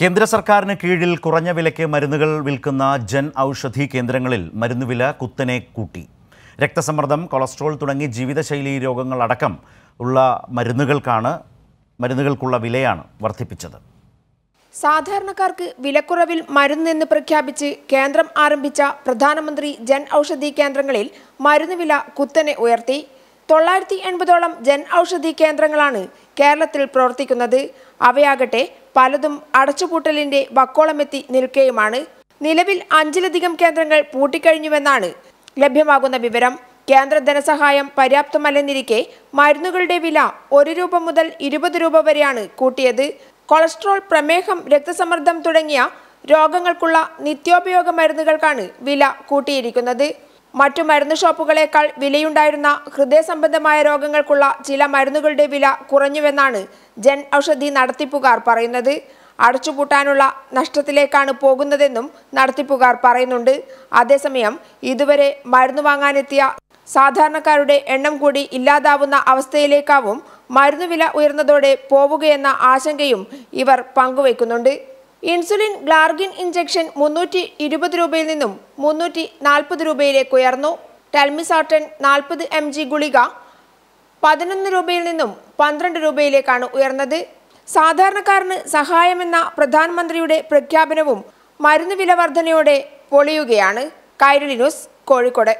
കേന്ദ്ര സർക്കാരിന് കീഴിൽ കുറഞ്ഞ വിലയ്ക്ക് മരുന്നുകൾ വിൽക്കുന്ന ജൻ ഔഷധി കേന്ദ്രങ്ങളിൽ വില കുത്തനെ കൂട്ടി രക്തസമ്മർദ്ദം കൊളസ്ട്രോൾ തുടങ്ങി ജീവിതശൈലി രോഗങ്ങളടക്കം ഉള്ള മരുന്നുകൾക്കാണ് മരുന്നുകൾക്കുള്ള വിലയാണ് വർദ്ധിപ്പിച്ചത് സാധാരണക്കാർക്ക് വിലക്കുറവിൽ മരുന്നെന്ന് പ്രഖ്യാപിച്ച് കേന്ദ്രം ആരംഭിച്ച പ്രധാനമന്ത്രി ജൻ ഔഷധി കേന്ദ്രങ്ങളിൽ മരുന്നുവില കുത്തനെ ഉയർത്തി തൊള്ളായിരത്തി എൺപതോളം ജൻ ഔഷധി കേന്ദ്രങ്ങളാണ് കേരളത്തിൽ പ്രവർത്തിക്കുന്നത് അവയാകട്ടെ പലതും അടച്ചുപൂട്ടലിന്റെ വക്കോളമെത്തി നിൽക്കുകയുമാണ് നിലവിൽ അഞ്ചിലധികം കേന്ദ്രങ്ങൾ പൂട്ടിക്കഴിഞ്ഞുവെന്നാണ് ലഭ്യമാകുന്ന വിവരം കേന്ദ്ര ധനസഹായം പര്യാപ്തമല്ലെന്നിരിക്കെ മരുന്നുകളുടെ വില ഒരു രൂപ മുതൽ ഇരുപത് രൂപ വരെയാണ് കൂട്ടിയത് കൊളസ്ട്രോൾ പ്രമേഹം രക്തസമ്മർദ്ദം തുടങ്ങിയ രോഗങ്ങൾക്കുള്ള നിത്യോപയോഗ മരുന്നുകൾക്കാണ് വില കൂട്ടിയിരിക്കുന്നത് മറ്റു മരുന്ന് ഷോപ്പുകളേക്കാൾ വിലയുണ്ടായിരുന്ന ഹൃദയ സംബന്ധമായ രോഗങ്ങൾക്കുള്ള ചില മരുന്നുകളുടെ വില കുറഞ്ഞുവെന്നാണ് ജൻ ഔഷധി നടത്തിപ്പുകാർ പറയുന്നത് അടച്ചുപൂട്ടാനുള്ള നഷ്ടത്തിലേക്കാണ് പോകുന്നതെന്നും നടത്തിപ്പുകാർ പറയുന്നുണ്ട് അതേസമയം ഇതുവരെ മരുന്ന് വാങ്ങാനെത്തിയ സാധാരണക്കാരുടെ എണ്ണം കൂടി ഇല്ലാതാവുന്ന അവസ്ഥയിലേക്കാവും മരുന്നുവില ഉയർന്നതോടെ പോവുകയെന്ന ആശങ്കയും ഇവർ പങ്കുവയ്ക്കുന്നുണ്ട് ഇൻസുലിൻ ഗ്ലാർഗിൻ ഇഞ്ചക്ഷൻ മുന്നൂറ്റി ഇരുപത് രൂപയിൽ നിന്നും മുന്നൂറ്റി നാൽപ്പത് രൂപയിലേക്ക് ഉയർന്നു ടെൽമിസാർട്ടൻ നാൽപ്പത് എം ജി ഗുളിക പതിനൊന്ന് രൂപയിൽ നിന്നും പന്ത്രണ്ട് രൂപയിലേക്കാണ് ഉയർന്നത് സാധാരണക്കാരന് സഹായമെന്ന പ്രധാനമന്ത്രിയുടെ പ്രഖ്യാപനവും മരുന്ന് വില വർധനയോടെ പൊളിയുകയാണ് കൈരളി ന്യൂസ് കോഴിക്കോട്